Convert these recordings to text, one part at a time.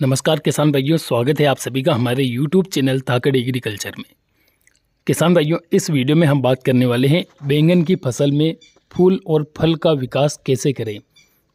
नमस्कार किसान भाइयों स्वागत है आप सभी का हमारे यूट्यूब चैनल ताकड़ एग्रीकल्चर में किसान भाइयों इस वीडियो में हम बात करने वाले हैं बैंगन की फसल में फूल और फल का विकास कैसे करें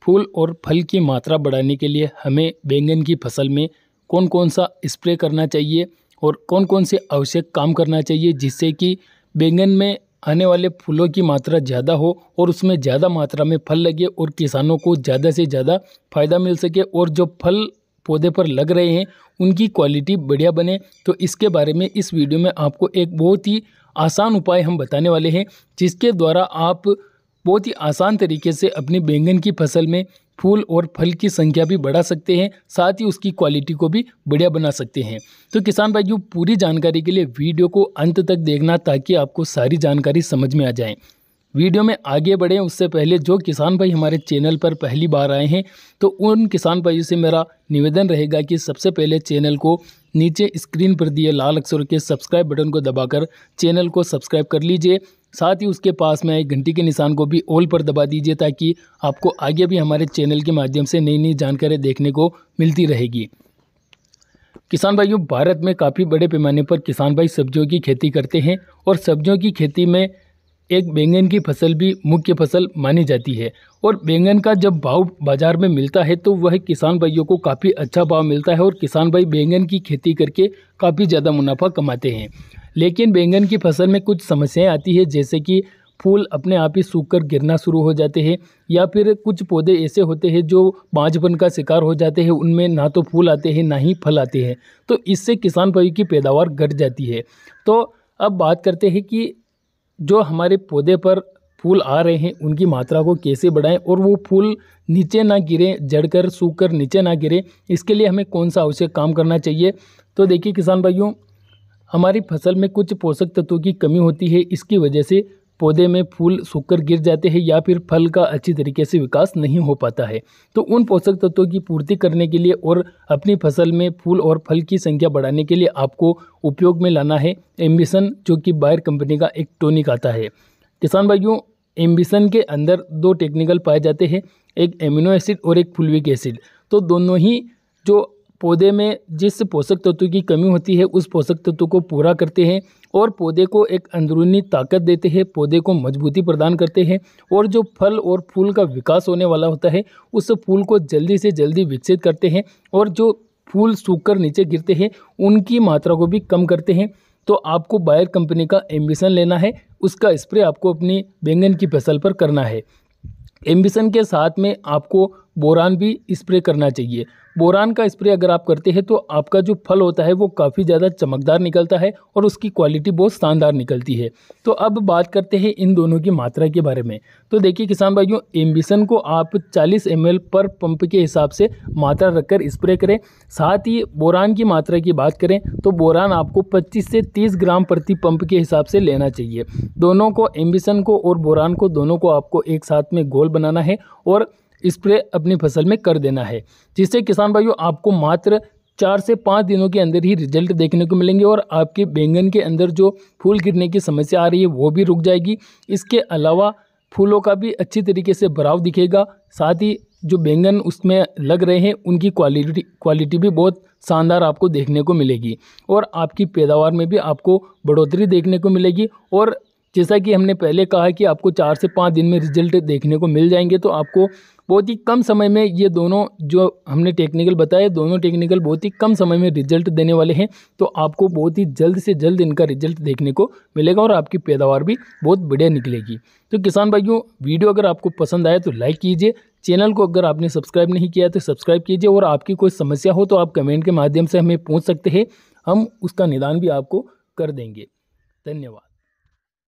फूल और फल की मात्रा बढ़ाने के लिए हमें बैंगन की फसल में कौन कौन सा स्प्रे करना चाहिए और कौन कौन से आवश्यक काम करना चाहिए जिससे कि बैंगन में आने वाले फूलों की मात्रा ज़्यादा हो और उसमें ज़्यादा मात्रा में फल लगे और किसानों को ज़्यादा से ज़्यादा फायदा मिल सके और जो फल पौधे पर लग रहे हैं उनकी क्वालिटी बढ़िया बने तो इसके बारे में इस वीडियो में आपको एक बहुत ही आसान उपाय हम बताने वाले हैं जिसके द्वारा आप बहुत ही आसान तरीके से अपनी बैंगन की फसल में फूल और फल की संख्या भी बढ़ा सकते हैं साथ ही उसकी क्वालिटी को भी बढ़िया बना सकते हैं तो किसान भाइयों पूरी जानकारी के लिए वीडियो को अंत तक देखना ताकि आपको सारी जानकारी समझ में आ जाए वीडियो में आगे बढ़ें उससे पहले जो किसान भाई हमारे चैनल पर पहली बार आए हैं तो उन किसान भाइयों से मेरा निवेदन रहेगा कि सबसे पहले चैनल को नीचे स्क्रीन पर दिए लाल अक्षर के सब्सक्राइब बटन को दबाकर चैनल को सब्सक्राइब कर लीजिए साथ ही उसके पास में एक घंटी के निशान को भी ऑल पर दबा दीजिए ताकि आपको आगे भी हमारे चैनल के माध्यम से नई नई जानकारी देखने को मिलती रहेगी किसान भाइयों भारत में काफ़ी बड़े पैमाने पर किसान भाई सब्जियों की खेती करते हैं और सब्जियों की खेती में एक बैंगन की फसल भी मुख्य फसल मानी जाती है और बैंगन का जब भाव बाज़ार में मिलता है तो वह किसान भाइयों को काफ़ी अच्छा भाव मिलता है और किसान भाई बैंगन की खेती करके काफ़ी ज़्यादा मुनाफा कमाते हैं लेकिन बैंगन की फसल में कुछ समस्याएं आती है जैसे कि फूल अपने आप ही सूख कर गिरना शुरू हो जाते हैं या फिर कुछ पौधे ऐसे होते हैं जो बाँझपन का शिकार हो जाते हैं उनमें ना तो फूल आते हैं ना ही फल आते हैं तो इससे किसान भाई की पैदावार घट जाती है तो अब बात करते हैं कि जो हमारे पौधे पर फूल आ रहे हैं उनकी मात्रा को कैसे बढ़ाएं और वो फूल नीचे ना गिरे जड़कर सूख कर नीचे ना गिरे इसके लिए हमें कौन सा आवश्यक काम करना चाहिए तो देखिए किसान भाइयों हमारी फसल में कुछ पोषक तत्वों की कमी होती है इसकी वजह से पौधे में फूल सूखकर गिर जाते हैं या फिर फल का अच्छी तरीके से विकास नहीं हो पाता है तो उन पोषक तत्वों की पूर्ति करने के लिए और अपनी फसल में फूल और फल की संख्या बढ़ाने के लिए आपको उपयोग में लाना है एम्बिसन जो कि बायर कंपनी का एक टोनिक आता है किसान भाइयों एम्बिसन के अंदर दो टेक्निकल पाए जाते हैं एक एमिनो एसिड और एक फुलविक एसिड तो दोनों ही जो पौधे में जिस पोषक तत्व की कमी होती है उस पोषक तत्व को पूरा करते हैं और पौधे को एक अंदरूनी ताकत देते हैं पौधे को मजबूती प्रदान करते हैं और जो फल और फूल का विकास होने वाला होता है उस फूल को जल्दी से जल्दी विकसित करते हैं और जो फूल सूख कर नीचे गिरते हैं उनकी मात्रा को भी कम करते हैं तो आपको बायर कंपनी का एम्बिशन लेना है उसका स्प्रे आपको अपनी बैंगन की फसल पर करना है एम्बिशन के साथ में आपको बोरान भी स्प्रे करना चाहिए बोरान का स्प्रे अगर आप करते हैं तो आपका जो फल होता है वो काफ़ी ज़्यादा चमकदार निकलता है और उसकी क्वालिटी बहुत शानदार निकलती है तो अब बात करते हैं इन दोनों की मात्रा के बारे में तो देखिए किसान भाइयों एम्बिसन को आप 40 एम पर पंप के हिसाब से मात्रा रखकर स्प्रे करें साथ ही बोरान की मात्रा की बात करें तो बोरान आपको पच्चीस से तीस ग्राम प्रति पंप के हिसाब से लेना चाहिए दोनों को एम्बिसन को और बोरान को दोनों को आपको एक साथ में गोल बनाना है और स्प्रे अपनी फसल में कर देना है जिससे किसान भाइयों आपको मात्र चार से पाँच दिनों के अंदर ही रिजल्ट देखने को मिलेंगे और आपके बैंगन के अंदर जो फूल गिरने की समस्या आ रही है वो भी रुक जाएगी इसके अलावा फूलों का भी अच्छी तरीके से भराव दिखेगा साथ ही जो बैंगन उसमें लग रहे हैं उनकी क्वालिटी क्वालिटी भी बहुत शानदार आपको देखने को मिलेगी और आपकी पैदावार में भी आपको बढ़ोतरी देखने को मिलेगी और जैसा कि हमने पहले कहा कि आपको चार से पाँच दिन में रिजल्ट देखने को मिल जाएंगे तो आपको बहुत ही कम समय में ये दोनों जो हमने टेक्निकल बताए दोनों टेक्निकल बहुत ही कम समय में रिजल्ट देने वाले हैं तो आपको बहुत ही जल्द से जल्द इनका रिजल्ट देखने को मिलेगा और आपकी पैदावार भी बहुत बढ़िया निकलेगी तो किसान भाइयों वीडियो अगर आपको पसंद आए तो लाइक कीजिए चैनल को अगर आपने सब्सक्राइब नहीं किया तो सब्सक्राइब कीजिए और आपकी कोई समस्या हो तो आप कमेंट के माध्यम से हमें पूछ सकते हैं हम उसका निदान भी आपको कर देंगे धन्यवाद